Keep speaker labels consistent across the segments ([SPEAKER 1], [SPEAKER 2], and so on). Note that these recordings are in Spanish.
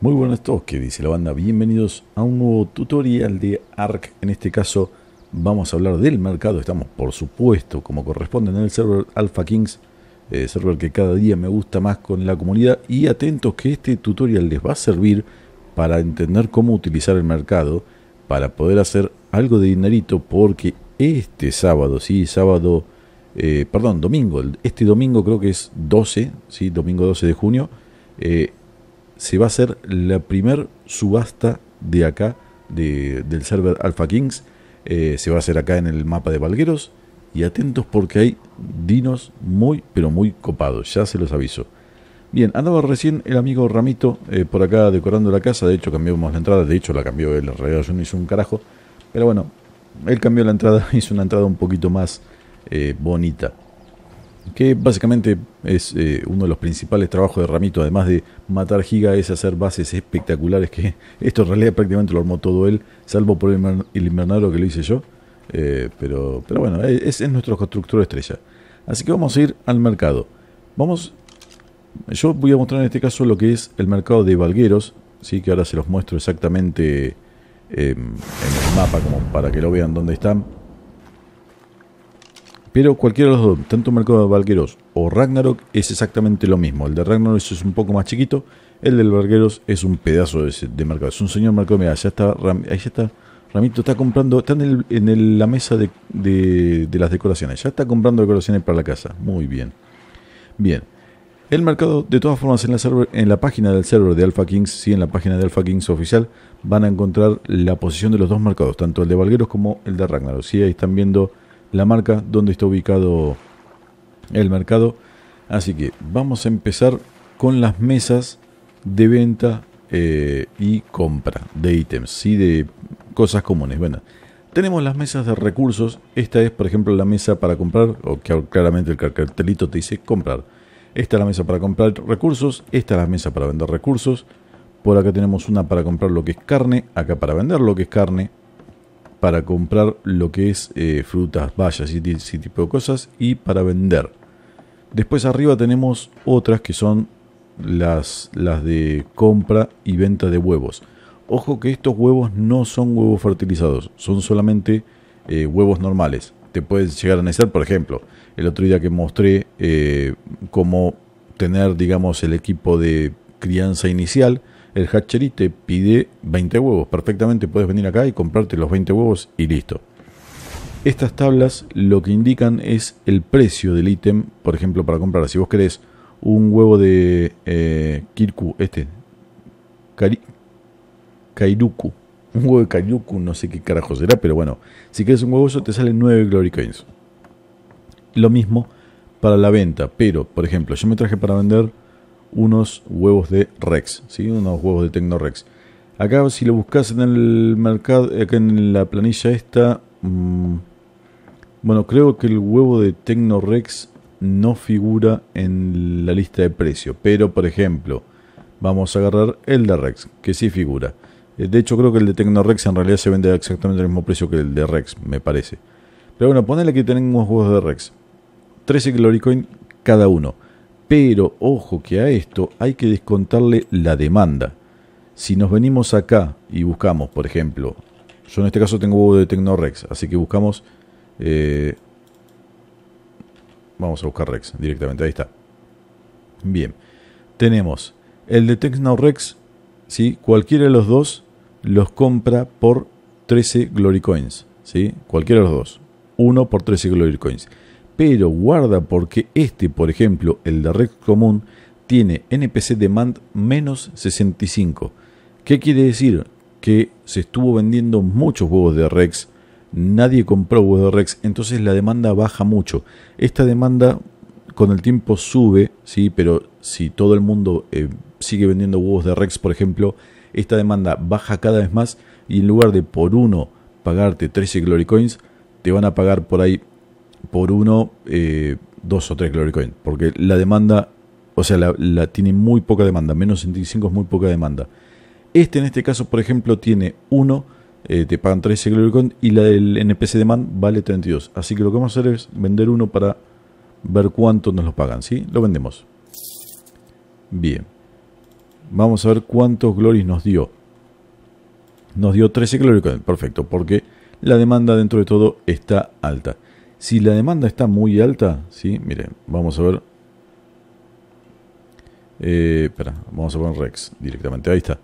[SPEAKER 1] Muy buenas que dice la banda. Bienvenidos a un nuevo tutorial de ARC. En este caso vamos a hablar del mercado. Estamos, por supuesto, como corresponde en el server Alpha Kings, eh, server que cada día me gusta más con la comunidad. Y atentos que este tutorial les va a servir para entender cómo utilizar el mercado, para poder hacer algo de dinerito, porque este sábado, sí, sábado, eh, perdón, domingo, este domingo creo que es 12, sí, domingo 12 de junio. Eh, se va a hacer la primer subasta de acá, del server Alpha Kings. Eh, se va a hacer acá en el mapa de Valgueros. Y atentos porque hay dinos muy, pero muy copados. Ya se los aviso. Bien, andaba recién el amigo Ramito eh, por acá decorando la casa. De hecho, cambiamos la entrada. De hecho, la cambió él. En realidad, yo no hice un carajo. Pero bueno, él cambió la entrada. Hizo una entrada un poquito más eh, bonita que básicamente es eh, uno de los principales trabajos de Ramito, además de matar giga, es hacer bases espectaculares, que esto en realidad prácticamente lo armó todo él, salvo por el, invernadero que lo hice yo, eh, pero, pero bueno, eh, es, es nuestro constructor estrella. Así que vamos a ir al mercado. Vamos, yo voy a mostrar en este caso lo que es el mercado de Valgueros, ¿sí? que ahora se los muestro exactamente em, en el mapa como para que lo vean dónde están. Pero cualquiera de los dos, tanto Mercado de Valgueros o Ragnarok, es exactamente lo mismo. El de Ragnarok es un poco más chiquito, el del Valgueros es un pedazo de, mercado. Es un señor mercado, mira, ya está, ahí está. Ramito está comprando, está en, la mesa de, las decoraciones, ya está comprando decoraciones para la casa, muy bien. Bien, el mercado, de todas formas, en la, en la página del server de Alpha Kings, sí, en la página de Alpha Kings oficial, van a encontrar la posición de los dos mercados, tanto el de Valgueros como el de Ragnarok. Sí, ahí están viendo la marca, donde está ubicado el mercado. Así que vamos a empezar con las mesas de venta eh, y compra de ítems, y de cosas comunes. Bueno, tenemos las mesas de recursos. Esta es, por ejemplo, la mesa para comprar, o que claramente el cartelito te dice comprar. Esta es la mesa para comprar recursos, esta es la mesa para vender recursos. Por acá tenemos una para comprar lo que es carne, acá para vender lo que es carne para comprar lo que es eh, frutas, bayas y ese tipo de cosas y para vender. Después arriba tenemos otras que son las, de compra y venta de huevos. Ojo que estos huevos no son huevos fertilizados, son solamente eh, huevos normales. Te pueden llegar a necesitar, por ejemplo, el otro día que mostré eh, cómo tener, digamos, el equipo de crianza inicial, el hatchery te pide 20 huevos. Perfectamente puedes venir acá y comprarte los 20 huevos y listo. Estas tablas lo que indican es el precio del ítem, por ejemplo, para comprar. Si vos querés un huevo de eh, Kirku, este, Kairuku, un huevo de Kairuku, no sé qué carajo será, pero bueno, si querés un huevo, eso te sale 9 Glory Coins. Lo mismo para la venta, pero, por ejemplo, yo me traje para vender unos huevos de Rex, ¿sí? unos huevos de Tecnorex. Acá si lo buscas en el mercado, acá en la planilla esta, mm, bueno, creo que el huevo de Tecnorex no figura en la lista de precio, pero por ejemplo, vamos a agarrar el de Rex, que sí figura. Eh, de hecho, creo que el de Tecnorex en realidad se vende exactamente al mismo precio que el de Rex, me parece. Pero bueno, ponele que tenemos huevos de Rex. 13 Gloricoin cada uno. Pero ojo que a esto hay que descontarle la demanda. Si nos venimos acá y buscamos, por ejemplo, yo en este caso tengo huevo de Tecnorex, así que buscamos... Eh, vamos a buscar Rex directamente, ahí está. Bien, tenemos el de Tecnorex, ¿sí? cualquiera de los dos los compra por 13 Glory Coins. ¿sí? Cualquiera de los dos. Uno por 13 Glory Coins pero guarda porque este, por ejemplo, el de Rex común, tiene NPC demand menos 65. ¿Qué quiere decir? Que se estuvo vendiendo muchos huevos de Rex, nadie compró huevos de Rex, entonces la demanda baja mucho. Esta demanda con el tiempo sube, ¿sí? pero si todo el mundo eh, sigue vendiendo huevos de Rex, por ejemplo, esta demanda baja cada vez más y en lugar de por uno pagarte 13 Glory Coins, te van a pagar por ahí por uno, eh, dos o tres Coin, porque la demanda, o sea, la, tiene muy poca demanda, menos 65 es muy poca demanda. Este en este caso, por ejemplo, tiene uno, eh, te pagan 13 coin y la del NPC demand vale 32. Así que lo que vamos a hacer es vender uno para ver cuánto nos lo pagan, ¿sí? Lo vendemos. Bien. Vamos a ver cuántos glories nos dio. Nos dio 13 Coin. perfecto, porque la demanda dentro de todo está alta. Si la demanda está muy alta, ¿sí? Miren, vamos a ver. Eh, espera, vamos a poner Rex directamente. Ahí está.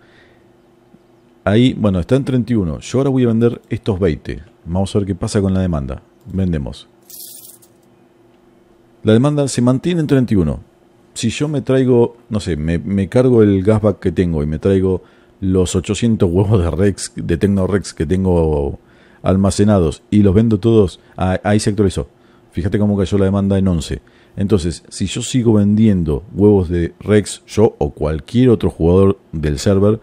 [SPEAKER 1] Ahí, bueno, está en 31. Yo ahora voy a vender estos 20. Vamos a ver qué pasa con la demanda. Vendemos. La demanda se mantiene en 31. Si yo me traigo, no sé, me, cargo el gasback que tengo y me traigo los 800 huevos de Rex, de Tecno Rex que tengo almacenados y los vendo todos, ah, ahí se actualizó. Fíjate cómo cayó la demanda en 11. Entonces, si yo sigo vendiendo huevos de Rex, yo o cualquier otro jugador del server,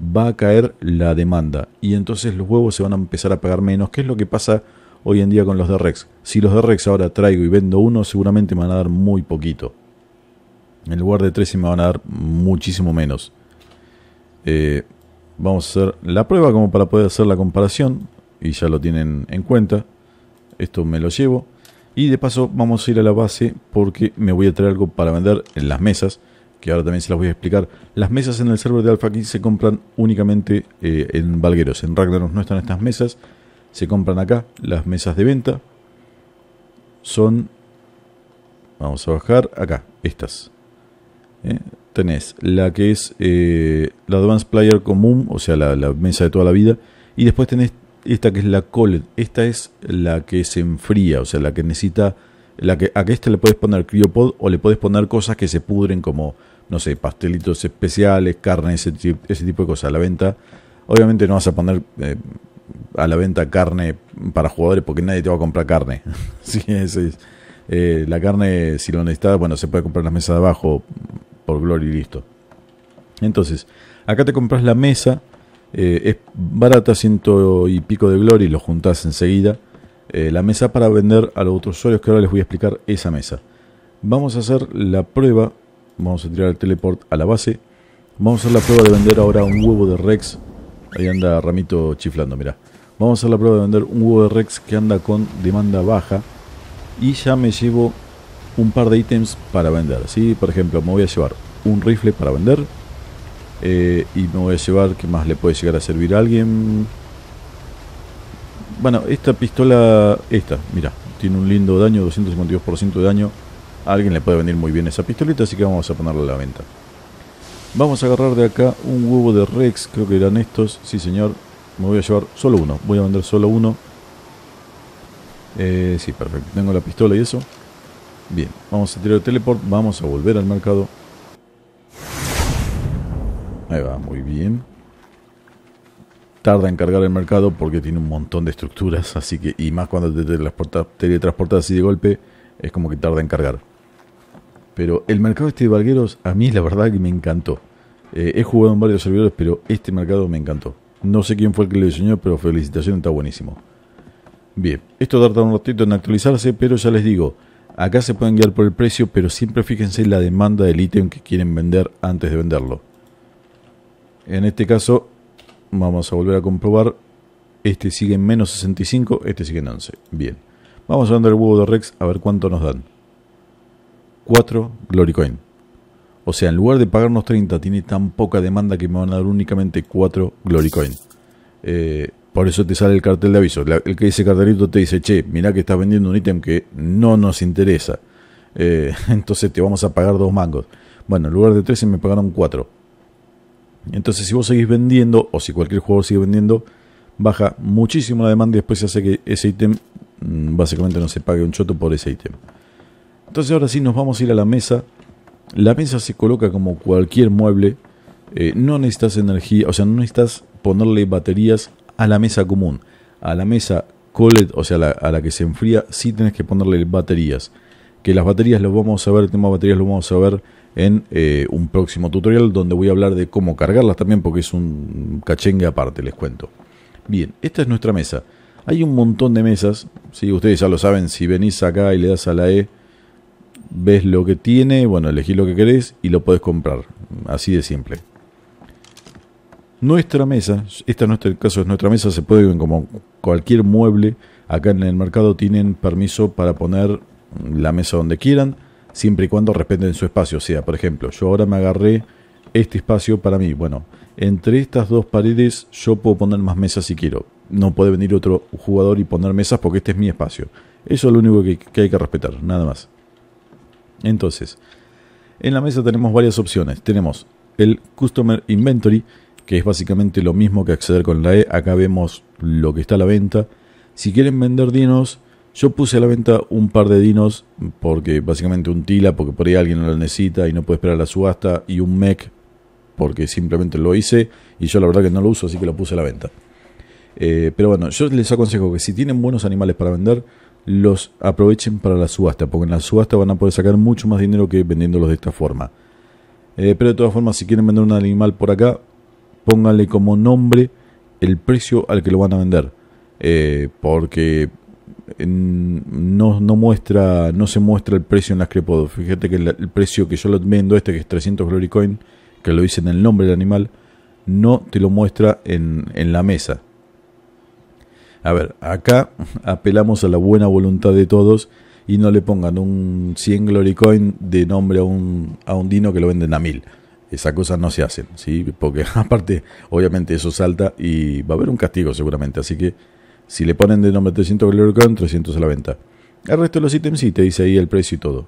[SPEAKER 1] va a caer la demanda. Y entonces los huevos se van a empezar a pagar menos. ¿Qué es lo que pasa hoy en día con los de Rex? Si los de Rex ahora traigo y vendo uno, seguramente me van a dar muy poquito. En lugar de 13 me van a dar muchísimo menos. Eh, vamos a hacer la prueba como para poder hacer la comparación y ya lo tienen en cuenta. Esto me lo llevo. Y de paso vamos a ir a la base porque me voy a traer algo para vender en las mesas, que ahora también se las voy a explicar. Las mesas en el server de Alpha King se compran únicamente eh, en Valgueros. En Ragnaros no están estas mesas. Se compran acá las mesas de venta. Son... Vamos a bajar acá, estas. Eh, tenés la que es eh, la Advanced Player común, o sea, la, la mesa de toda la vida. Y después tenés esta que es la cold, esta es la que se enfría, o sea, la que necesita, la que, a esta le puedes poner criopod o le puedes poner cosas que se pudren como, no sé, pastelitos especiales, carne, ese, ese tipo de cosas a la venta. Obviamente no vas a poner eh, a la venta carne para jugadores porque nadie te va a comprar carne. Eh, la carne, si lo necesitas, bueno, se puede comprar en las mesas de abajo por Glory y listo. Entonces, acá te compras la mesa eh, es barata, ciento y pico de glory, lo juntas enseguida. Eh, la mesa para vender a los otros usuarios que ahora les voy a explicar esa mesa. Vamos a hacer la prueba. Vamos a tirar el teleport a la base. Vamos a hacer la prueba de vender ahora un huevo de Rex. Ahí anda Ramito chiflando, mirá. Vamos a hacer la prueba de vender un huevo de Rex que anda con demanda baja. Y ya me llevo un par de ítems para vender. ¿sí? Por ejemplo, me voy a llevar un rifle para vender eh, y me voy a llevar, que más le puede llegar a servir a alguien? Bueno, esta pistola, esta, mira, tiene un lindo daño, 252% de daño. A alguien le puede venir muy bien esa pistolita, así que vamos a ponerla a la venta. Vamos a agarrar de acá un huevo de Rex, creo que eran estos. Sí, señor, me voy a llevar solo uno, voy a vender solo uno. Eh, sí, perfecto, tengo la pistola y eso. Bien, vamos a tirar el teleport, vamos a volver al mercado va, muy bien. Tarda en cargar el mercado porque tiene un montón de estructuras, así que, y más cuando te teletransportas, así de golpe, es como que tarda en cargar. Pero el mercado este de Valgueros, a mí la verdad que me encantó. Eh, he jugado en varios servidores, pero este mercado me encantó. No sé quién fue el que lo diseñó, pero felicitaciones, está buenísimo. Bien, esto tarda un ratito en actualizarse, pero ya les digo, acá se pueden guiar por el precio, pero siempre fíjense en la demanda del ítem que quieren vender antes de venderlo. En este caso, vamos a volver a comprobar. Este sigue en menos 65, este sigue en 11. Bien. Vamos a andar el huevo de Rex a ver cuánto nos dan. 4 Glory Coin. O sea, en lugar de pagarnos 30, tiene tan poca demanda que me van a dar únicamente 4 Glory Coin. Eh, por eso te sale el cartel de aviso. el que dice cartelito te dice, che, mirá que estás vendiendo un ítem que no nos interesa. Eh, entonces te vamos a pagar dos mangos. Bueno, en lugar de 13 me pagaron 4. Entonces, si vos seguís vendiendo, o si cualquier jugador sigue vendiendo, baja muchísimo la demanda y después se hace que ese ítem mm, básicamente no se pague un choto por ese ítem. Entonces, ahora sí, nos vamos a ir a la mesa. La mesa se coloca como cualquier mueble. Eh, no necesitas energía, o sea, no necesitas ponerle baterías a la mesa común. A la mesa Colet, o sea, a la que se enfría, sí tenés que ponerle baterías. Que las baterías los vamos a ver, el tema de baterías lo vamos a ver en eh, un próximo tutorial donde voy a hablar de cómo cargarlas también porque es un cachengue aparte, les cuento. Bien, esta es nuestra mesa. Hay un montón de mesas, si ustedes ya lo saben, si venís acá y le das a la E, ves lo que tiene, bueno, elegís lo que querés y lo podés comprar, así de simple. Nuestra mesa, esta es nuestro caso es nuestra mesa, se puede como cualquier mueble, acá en el mercado tienen permiso para poner la mesa donde quieran siempre y cuando respeten su espacio. O sea, por ejemplo, yo ahora me agarré este espacio para mí. Bueno, entre estas dos paredes yo puedo poner más mesas si quiero. No puede venir otro jugador y poner mesas porque este es mi espacio. Eso es lo único que, hay que respetar, nada más. Entonces, en la mesa tenemos varias opciones. Tenemos el Customer Inventory, que es básicamente lo mismo que acceder con la E. Acá vemos lo que está a la venta. Si quieren vender dinos, yo puse a la venta un par de dinos, porque básicamente un tila, porque por ahí alguien lo necesita y no puede esperar la subasta, y un mech, porque simplemente lo hice, y yo la verdad que no lo uso, así que lo puse a la venta. Eh, pero bueno, yo les aconsejo que si tienen buenos animales para vender, los aprovechen para la subasta, porque en la subasta van a poder sacar mucho más dinero que vendiéndolos de esta forma. Eh, pero de todas formas, si quieren vender un animal por acá, pónganle como nombre el precio al que lo van a vender. Eh, porque no, no, muestra, no se muestra el precio en las crepodos. Fíjate que el, precio que yo lo vendo, este que es 300 Glory Coin, que lo dice en el nombre del animal, no te lo muestra en, en la mesa. A ver, acá apelamos a la buena voluntad de todos y no le pongan un 100 Glory Coin de nombre a un, a un dino que lo venden a 1000. Esas cosas no se hacen, ¿sí? Porque aparte, obviamente eso salta y va a haber un castigo seguramente. Así que si le ponen de nombre 300 Gloricon, 300 a la venta. El resto de los ítems sí te dice ahí el precio y todo.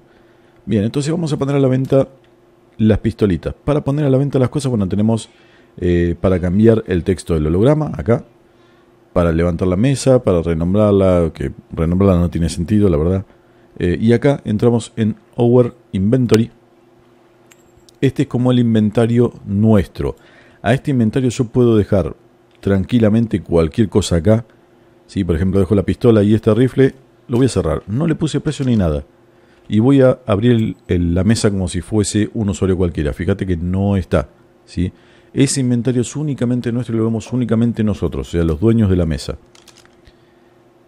[SPEAKER 1] Bien, entonces vamos a poner a la venta las pistolitas. Para poner a la venta las cosas, bueno, tenemos eh, para cambiar el texto del holograma, acá. Para levantar la mesa, para renombrarla, que renombrarla no tiene sentido, la verdad. Eh, y acá entramos en Our Inventory. Este es como el inventario nuestro. A este inventario yo puedo dejar tranquilamente cualquier cosa acá. Si, por ejemplo, dejo la pistola y este rifle, lo voy a cerrar. No le puse precio ni nada. Y voy a abrir la mesa como si fuese un usuario cualquiera. Fíjate que no está. ¿sí? Ese inventario es únicamente nuestro y lo vemos únicamente nosotros, o sea, los dueños de la mesa.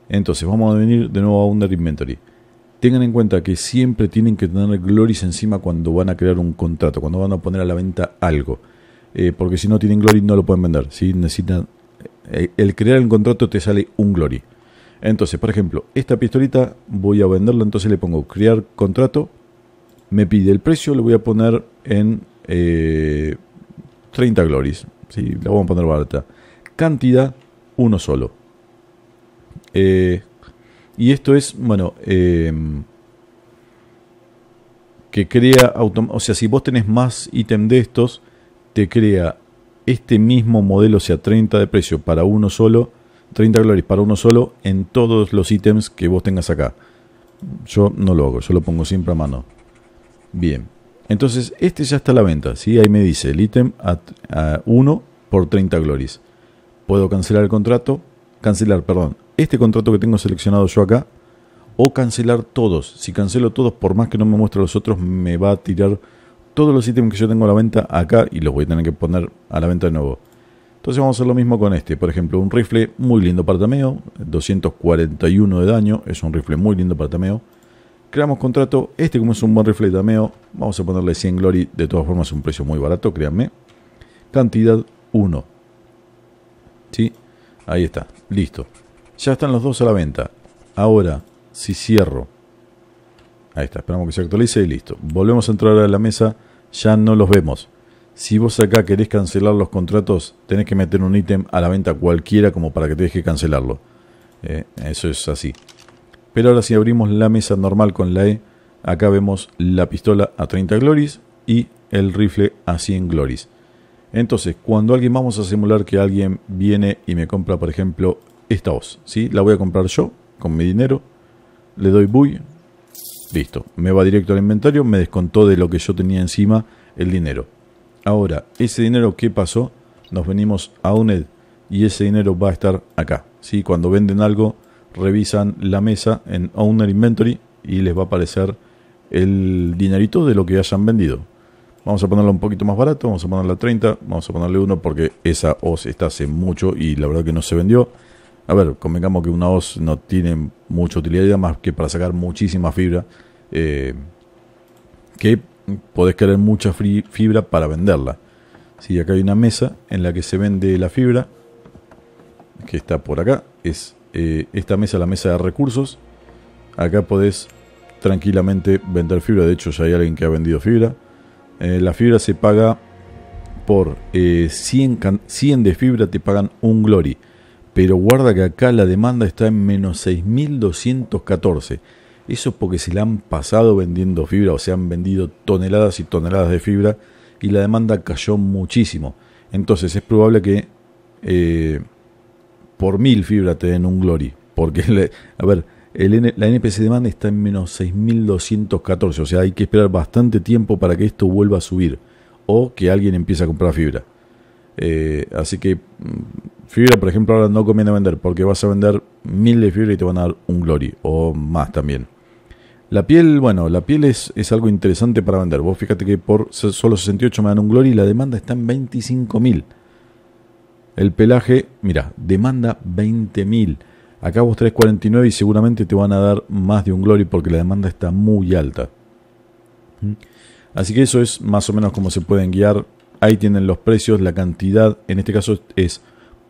[SPEAKER 1] Entonces, vamos a venir de nuevo a Under Inventory. Tengan en cuenta que siempre tienen que tener Glories encima cuando van a crear un contrato, cuando van a poner a la venta algo. Eh, porque si no tienen glories no lo pueden vender. si Necesitan eh, el crear un contrato te sale un glory. Entonces, por ejemplo, esta pistolita voy a venderla, entonces le pongo crear contrato, me pide el precio, le voy a poner en 30 eh, glories, sí, la vamos a poner barata. Cantidad, uno solo. Eh, y esto es, bueno, em, que crea, o sea, si vos tenés más ítem de estos, te crea este mismo modelo, sea, 30 de precio para uno solo, 30 glories para uno solo en todos los ítems que vos tengas acá. Yo no lo hago, yo lo pongo siempre a mano. Bien, entonces este ya está a la venta, ¿sí? Ahí me dice el ítem a 1 por 30 glories. Puedo cancelar el contrato, cancelar, perdón, este contrato que tengo seleccionado yo acá, o cancelar todos. Si cancelo todos, por más que no me muestre los otros, me va a tirar todos los ítems que yo tengo a la venta acá y los voy a tener que poner a la venta de nuevo. Entonces vamos a hacer lo mismo con este. Por ejemplo, un rifle muy lindo para tameo, 241 de daño, es un rifle muy lindo para tameo. Creamos contrato, este como es un buen rifle de tameo, vamos a ponerle 100 glory, de todas formas es un precio muy barato, créanme. Cantidad 1. ¿Sí? Ahí está, listo. Ya están los dos a la venta. Ahora, si cierro. Ahí está, esperamos que se actualice y listo. Volvemos a entrar a la mesa ya no los vemos. Si vos acá querés cancelar los contratos, tenés que meter un ítem a la venta cualquiera como para que te deje cancelarlo. Eh, eso es así. Pero ahora si abrimos la mesa normal con la E, acá vemos la pistola a 30 glories y el rifle a 100 glories. Entonces, cuando alguien vamos a simular que alguien viene y me compra, por ejemplo, esta voz, ¿sí? La voy a comprar yo con mi dinero, le doy buy, Listo, me va directo al inventario, me descontó de lo que yo tenía encima el dinero. Ahora, ese dinero qué pasó, nos venimos a UNED y ese dinero va a estar acá. ¿sí? Cuando venden algo, revisan la mesa en Owner Inventory y les va a aparecer el dinerito de lo que hayan vendido. Vamos a ponerlo un poquito más barato, vamos a ponerle 30, vamos a ponerle 1 porque esa OS está hace mucho y la verdad que no se vendió a ver, convengamos que una voz no tiene mucha utilidad más que para sacar muchísima fibra. Eh, que podés querer mucha fibra para venderla. Si acá hay una mesa en la que se vende la fibra, que está por acá, es eh, esta mesa, la mesa de recursos. Acá podés tranquilamente vender fibra, de hecho ya hay alguien que ha vendido fibra. Eh, la fibra se paga por 100 de fibra, te pagan un glory pero guarda que acá la demanda está en menos 6.214. Eso porque se la han pasado vendiendo fibra, o se han vendido toneladas y toneladas de fibra, y la demanda cayó muchísimo. Entonces es probable que eh, por mil fibra te den un glory. Porque, a ver, la NPC demanda está en menos 6.214, o sea, hay que esperar bastante tiempo para que esto vuelva a subir, o que alguien empiece a comprar fibra. Eh, así que mm, fibra, por ejemplo, ahora no conviene vender porque vas a vender mil de fibra y te van a dar un glory o más también. La piel, bueno, la piel es, es algo interesante para vender. Vos fíjate que por solo 68 me dan un glory y la demanda está en 25.000. El pelaje, mira, demanda 20.000. Acá vos traes 49 y seguramente te van a dar más de un glory porque la demanda está muy alta. ¿Mm? Así que eso es más o menos como se pueden guiar. Ahí tienen los precios, la cantidad. En este caso es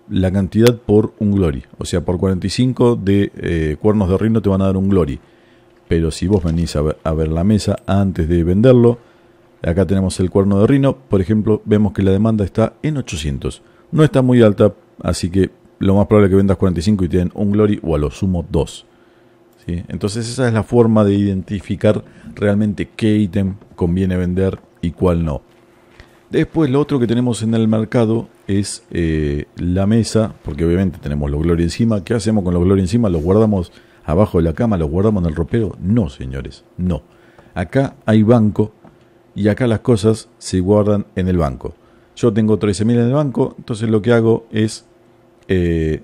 [SPEAKER 1] la cantidad por un glory. O sea, por 45 de eh, cuernos de rino te van a dar un glory. Pero si vos venís a ver, la mesa antes de venderlo, acá tenemos el cuerno de rino. Por ejemplo, vemos que la demanda está en 800. No está muy alta, así que lo más probable es que vendas 45 y tienen un glory o a lo sumo dos. ¿Sí? Entonces esa es la forma de identificar realmente qué ítem conviene vender y cuál no. Después lo otro que tenemos en el mercado es eh, la mesa, porque obviamente tenemos los Glory encima. ¿Qué hacemos con los Glory encima? ¿Los guardamos abajo de la cama? ¿Los guardamos en el ropero? No, señores, no. Acá hay banco y acá las cosas se guardan en el banco. Yo tengo 13.000 en el banco, entonces lo que hago es eh,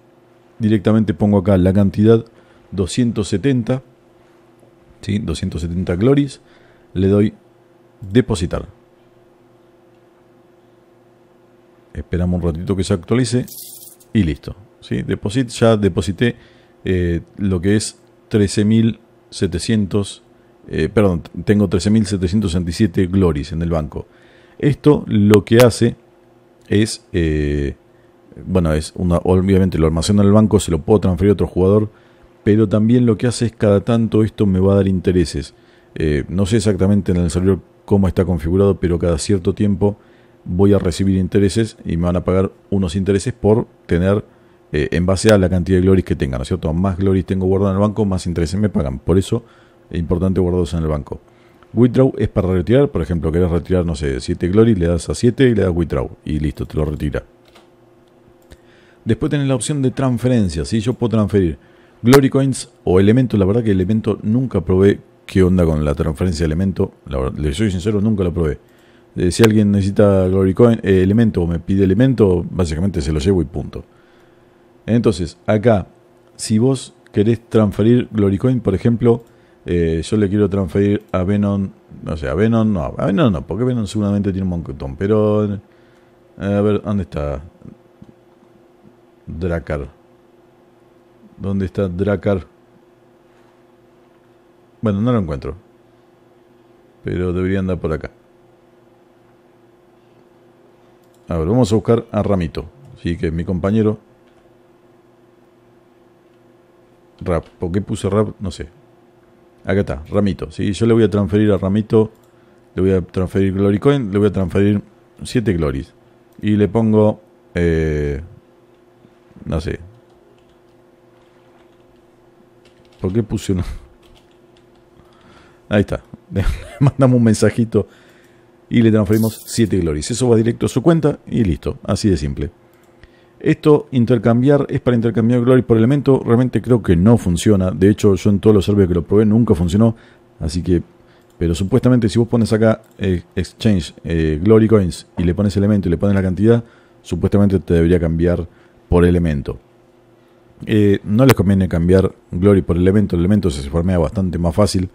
[SPEAKER 1] directamente pongo acá la cantidad 270, ¿sí? 270 glories, le doy depositar. Esperamos un ratito que se actualice y listo. Deposit, ya deposité eh, lo que es 13.700, eh, perdón, tengo 13.767 glories en el banco. Esto lo que hace es, eh, bueno, es una, obviamente lo almaceno en el banco, se lo puedo transferir a otro jugador, pero también lo que hace es cada tanto esto me va a dar intereses. no sé exactamente en el servidor cómo está configurado, pero cada cierto tiempo voy a recibir intereses y me van a pagar unos intereses por tener, eh, en base a la cantidad de glories que tengan, ¿no es cierto? Más glories tengo guardado en el banco, más intereses me pagan. Por eso es importante guardarlos en el banco. Withdraw es para retirar, por ejemplo, querés retirar, no sé, 7 glories, le das a 7 y le das withdraw y listo, te lo retira. Después tenés la opción de transferencia, si yo puedo transferir Glory Coins o Elementos la verdad que Elemento nunca probé qué onda con la transferencia de Elemento, la verdad, le soy sincero, nunca la probé. Eh, si alguien necesita Glory eh, elemento o me pide elemento, básicamente se lo llevo y punto. Entonces, acá, si vos querés transferir Glory Coin, por ejemplo, eh, yo le quiero transferir a Venom, no sé, a Venom, no, a Venom no, porque Venom seguramente tiene un montón, pero... A ver, ¿dónde está? Dracar. ¿Dónde está Dracar? Bueno, no lo encuentro. Pero debería andar por acá. vamos a buscar a Ramito. Así que mi compañero. Rap. ¿Por qué puse rap? No sé. Acá está, Ramito. ¿sí? Yo le voy a transferir a Ramito. Le voy a transferir Glory Le voy a transferir 7 Glories. Y le pongo... Eh, no sé. ¿Por qué puse uno? Ahí está. Le mandamos un mensajito y le transferimos 7 glories. Eso va directo a su cuenta y listo, así de simple. Esto, intercambiar, es para intercambiar glories por elemento, realmente creo que no funciona. De hecho, yo en todos los servidores que lo probé nunca funcionó, así que... Pero supuestamente si vos pones acá eh, Exchange eh, Glory Coins y le pones elemento y le pones la cantidad, supuestamente te debería cambiar por elemento. Eh, no les conviene cambiar Glory por elemento, el elemento se formea bastante más fácil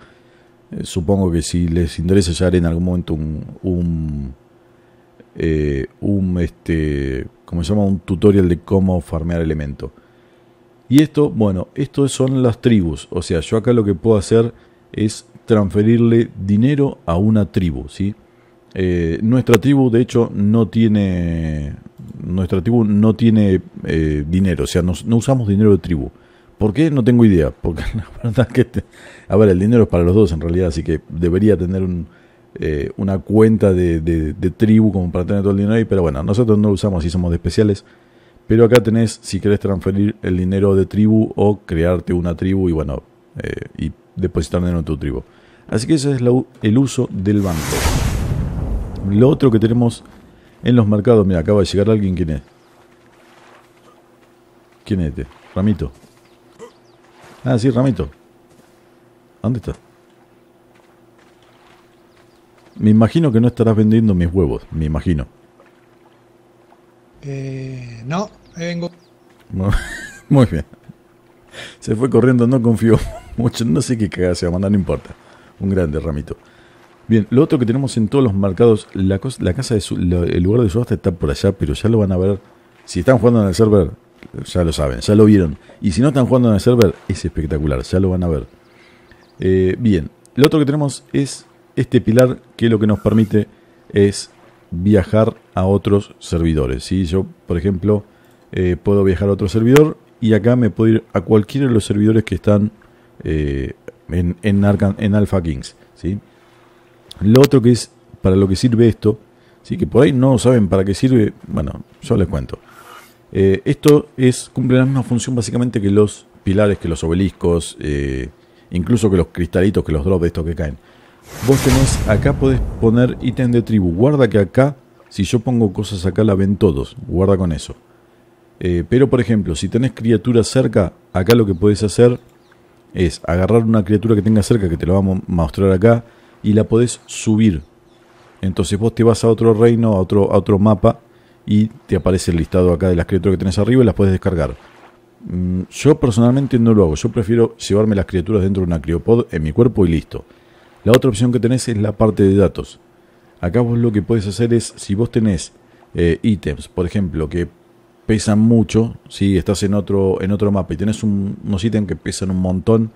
[SPEAKER 1] eh, supongo que si les interesa ya haré en algún momento un, un, eh, este, se llama? Un tutorial de cómo farmear elementos. Y esto, bueno, esto son las tribus. O sea, yo acá lo que puedo hacer es transferirle dinero a una tribu, ¿sí? Eh, nuestra tribu, de hecho, no tiene. Nuestra tribu no tiene dinero, o sea, no, usamos dinero de tribu. ¿Por qué? No tengo idea. Porque la verdad es que. a ver, el dinero es para los dos en realidad, así que debería tener eh, una cuenta de, tribu como para tener todo el dinero ahí. Pero bueno, nosotros no lo usamos Y somos de especiales. Pero acá tenés si querés transferir el dinero de tribu o crearte una tribu y bueno, eh, y depositar dinero en tu tribu. Así que ese es el uso del banco. Lo otro que tenemos en los mercados, mira, acaba de llegar alguien, ¿quién es? ¿Quién es este? Ramito. Ah, sí, Ramito. ¿Dónde está? Me imagino que no estarás vendiendo mis huevos, me imagino. Eh, no, ahí vengo. Muy bien. Se fue corriendo, no confío mucho. No sé qué cagada se a mandar, no importa. Un grande ramito. Bien, lo otro que tenemos en todos los mercados, la, casa de su, el lugar de subasta está por allá, pero ya lo van a ver. Si están jugando en el server, ya lo saben, ya lo vieron. Y si no están jugando en el server, es espectacular, ya lo van a ver. Eh, bien, lo otro que tenemos es este pilar que lo que nos permite es viajar a otros servidores. Si Yo, por ejemplo, eh, puedo viajar a otro servidor y acá me puedo ir a cualquiera de los servidores que están eh, en, Alpha Kings. ¿sí? Lo otro que es para lo que sirve esto, ¿sí? que por ahí no saben para qué sirve, bueno, yo les cuento. Eh, esto es, cumple la misma función básicamente que los pilares, que los obeliscos, eh, incluso que los cristalitos, que los drops de estos que caen. Vos tenés, acá podés poner ítem de tribu. Guarda que acá, si yo pongo cosas acá, la ven todos. Guarda con eso. Eh, pero por ejemplo, si tenés criaturas cerca, acá lo que podés hacer es agarrar una criatura que tenga cerca, que te lo vamos a mostrar acá, y la podés subir. Entonces vos te vas a otro reino, a otro, a otro mapa, y te aparece el listado acá de las criaturas que tenés arriba y las puedes descargar. Mm, yo personalmente no lo hago, yo prefiero llevarme las criaturas dentro de una criopod en mi cuerpo y listo. La otra opción que tenés es la parte de datos. Acá vos lo que puedes hacer es, si vos tenés eh, ítems, por ejemplo, que pesan mucho, si estás en otro, en otro mapa y tenés un, unos ítems que pesan un montón,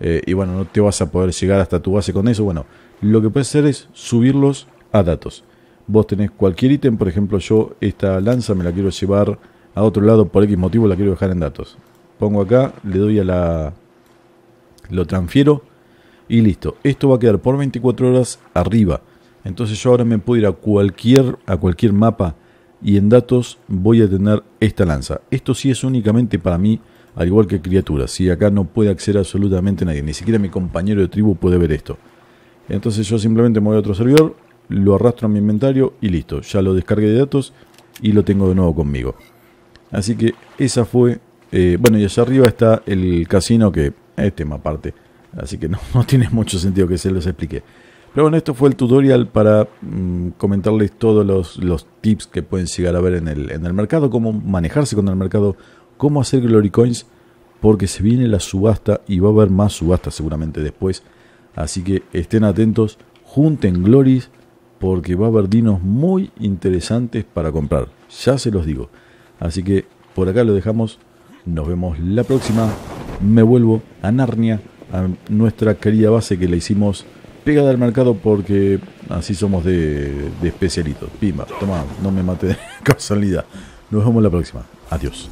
[SPEAKER 1] eh, y bueno, no te vas a poder llegar hasta tu base con eso, bueno, lo que puedes hacer es subirlos a datos vos tenés cualquier ítem, por ejemplo, yo esta lanza me la quiero llevar a otro lado por X motivo, la quiero dejar en datos. Pongo acá, le doy a la... lo transfiero y listo. Esto va a quedar por 24 horas arriba. Entonces yo ahora me puedo ir a cualquier, a cualquier mapa y en datos voy a tener esta lanza. Esto sí es únicamente para mí, al igual que criaturas. Si acá no puede acceder absolutamente nadie, ni siquiera mi compañero de tribu puede ver esto. Entonces yo simplemente me voy a otro servidor, lo arrastro a mi inventario y listo, ya lo descargué de datos y lo tengo de nuevo conmigo. Así que esa fue... Eh, bueno, y allá arriba está el casino que es tema aparte, así que no, no tiene mucho sentido que se los explique. Pero bueno, esto fue el tutorial para mm, comentarles todos los, tips que pueden llegar a ver en el, mercado, cómo manejarse con el mercado, cómo hacer Glory Coins, porque se viene la subasta y va a haber más subastas seguramente después. Así que estén atentos, junten Glories porque va a haber dinos muy interesantes para comprar. Ya se los digo. Así que por acá lo dejamos. Nos vemos la próxima. Me vuelvo a Narnia, a nuestra querida base que le hicimos pegada al mercado porque así somos de, de especialitos. Pimba, toma, no me mate de casualidad. Nos vemos la próxima. Adiós.